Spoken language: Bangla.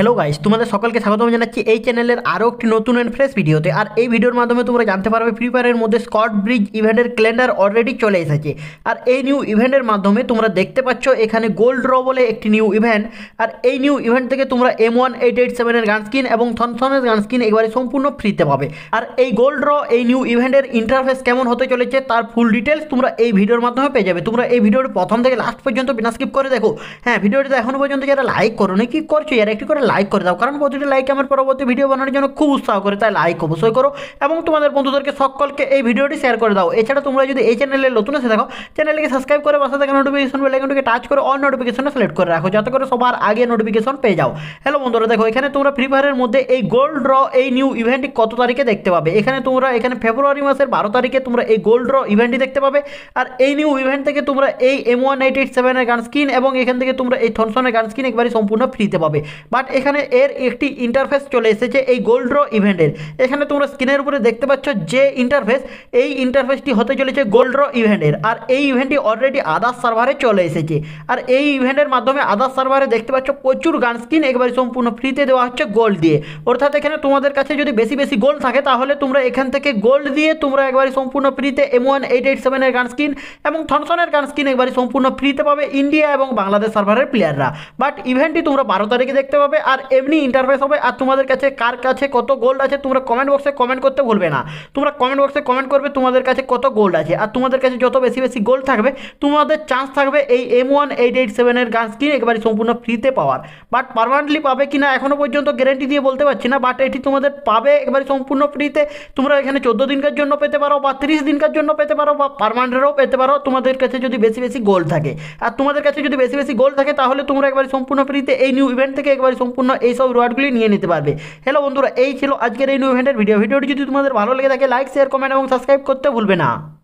হ্যালো গাইস তোমাদের সকলকে স্বাগতম জানাচ্ছি এই চ্যানেলের আরও একটি নতুন অ্যান্ড ফ্রেশ ভিডিওতে আর এই ভিডিওর মাধ্যমে তোমরা জানতে পারবে ফ্রি ফায়ারের মধ্যে স্কট ব্রিজ ইভেন্টের ক্যালেন্ডার অলরেডি চলে এসেছে আর এই নিউ ইভেন্টের মাধ্যমে তোমরা দেখতে পাচ্ছ এখানে গোল্ড ড্র বলে একটি নিউ ইভেন্ট আর এই নিউ ইভেন্ট থেকে তোমরা এম ওয়ান এইট এইট সেভেনের গান স্কিন এবং থনথনের গান স্কিন এবারে সম্পূর্ণ ফ্রিতে পাবে আর এই গোল্ড ড্র এই নিউ ইভেন্টের ইন্টারফেস কেমন হতে চলেছে তার ফুল ডিটেলস তোমরা এই ভিডিওর মাধ্যমে পেয়ে যাবে তোমরা এই ভিডিওটি প্রথম থেকে লাস্ট পর্যন্ত বিনা স্কিপ করে দেখো হ্যাঁ ভিডিওটিতে এখনও পর্যন্ত যারা লাইক করো কি করছো যারা একটি করে লাইক করে দাও কারণ প্রতিটি লাইক আমার পরবর্তী ভিডিও বানানোর জন্য খুব উৎসাহ করে তাই লাইক অবশ্যই করো এবং তোমাদের বন্ধুদেরকে সকলকে এই ভিডিওটি শেয়ার করে দাও এছাড়া তোমরা যদি এই চ্যানেলে নতুন এসে দেখো চ্যানেলকে সাবস্ক্রাইব করে বাসা থেকে নোটিফিকেশন বেলাইকনটিকে টাচ করে অল নোটিফিকেশনে সিলেক্ট করে রাখো যাতে করে সবার আগে নোটিফিকেশন পেয়ে যাও হ্যালো বন্ধুরা দেখো এখানে তোমরা ফ্রি ফায়ারের মধ্যে এই গোল্ড ড্র এই নিউ ইভেন্টটি কত তারিখে দেখতে পাবে এখানে তোমরা এখানে ফেব্রুয়ারি মাসের বারো তারিখে তোমরা এই গোল্ড ড্র ইভেন্টটি দেখতে পাবে আর এই নিউ ইভেন্ট থেকে তোমরা এই এম ওয়ান এইট এইট সেভেনের গান স্কিন এবং এখান থেকে তোমরা এই থনসনের গান স্কিন একবারই সম্পূর্ণ ফ্রিতে পাবে বাট এখানে এর একটি ইন্টারফেস চলে এসেছে এই গোল্ড ড্র ইভেন্টের এখানে তোমরা স্ক্রিনের উপরে দেখতে পাচ্ছ যে ইন্টারফেস এই ইন্টারফেসটি হতে চলেছে গোল্ড ড্র ইভেন্টের আর এই ইভেন্টটি অলরেডি আদার্স সার্ভারে চলে এসেছে আর এই ইভেন্টের মাধ্যমে আদার্স সার্ভারে দেখতে পাচ্ছ প্রচুর গান স্কিন একবারে সম্পূর্ণ ফ্রিতে দেওয়া হচ্ছে গোল্ড দিয়ে অর্থাৎ এখানে তোমাদের কাছে যদি বেশি বেশি গোল্ড থাকে তাহলে তোমরা এখান থেকে গোল্ড দিয়ে তোমরা একবারে সম্পূর্ণ ফ্রিতে এম ওয়ান এইট এইট সেভেনের গান স্কিন এবং থনসনের গান স্কিন একবারে সম্পূর্ণ ফ্রিতে পাবে ইন্ডিয়া এবং বাংলাদেশ সার্ভারের প্লেয়াররা বাট ইভেন্টটি তোমরা বারো তারিখে দেখতে পাবে আর এমনি ইন্টারফেস হবে আর তোমাদের কাছে কার কাছে কত গোল্ড আছে তোমরা কমেন্ট বক্সে কমেন্ট করতে ভুলবে না তোমরা কমেন্ট বক্সে কমেন্ট করবে তোমাদের কাছে কত গোল্ড আছে আর তোমাদের কাছে যত বেশি বেশি গোল্ড থাকবে তোমাদের চান্স থাকবে এই এম ওয়ান এইট এইট সেভেনের গান স্ক্রিন একেবারে সম্পূর্ণ ফ্রিতে পাওয়ার বাট পারমানেন্টলি পাবে কি না এখনও পর্যন্ত গ্যারেন্টি দিয়ে বলতে পারছি না বাট এটি তোমাদের পাবে একবারে সম্পূর্ণ ফ্রিতে তোমরা এখানে চোদ্দো দিনকার জন্য পেতে পারো বা তিরিশ দিনকার জন্য পেতে পারো বা পারমানেন্টেরও পেতে পারো তোমাদের কাছে যদি বেশি বেশি গোল্ড থাকে আর তোমাদের কাছে যদি বেশি বেশি গোল্ড থাকে তাহলে তোমরা একবারে সম্পূর্ণ ফ্রিতে এই নিউ ইভেন্ট থেকে একবারে সম্পূর্ণ এই সব ওয়ার্ডগুলি নিয়ে নিতে পারবে হ্যালো বন্ধুরা এই ছিল আজকের এই নিউ ইভেন্টের ভিডিও ভিডিওটি যদি তোমাদের ভালো লেগে থাকে লাইক শেয়ার কমেন্ট এবং সাবস্ক্রাইব করতে ভুলবে না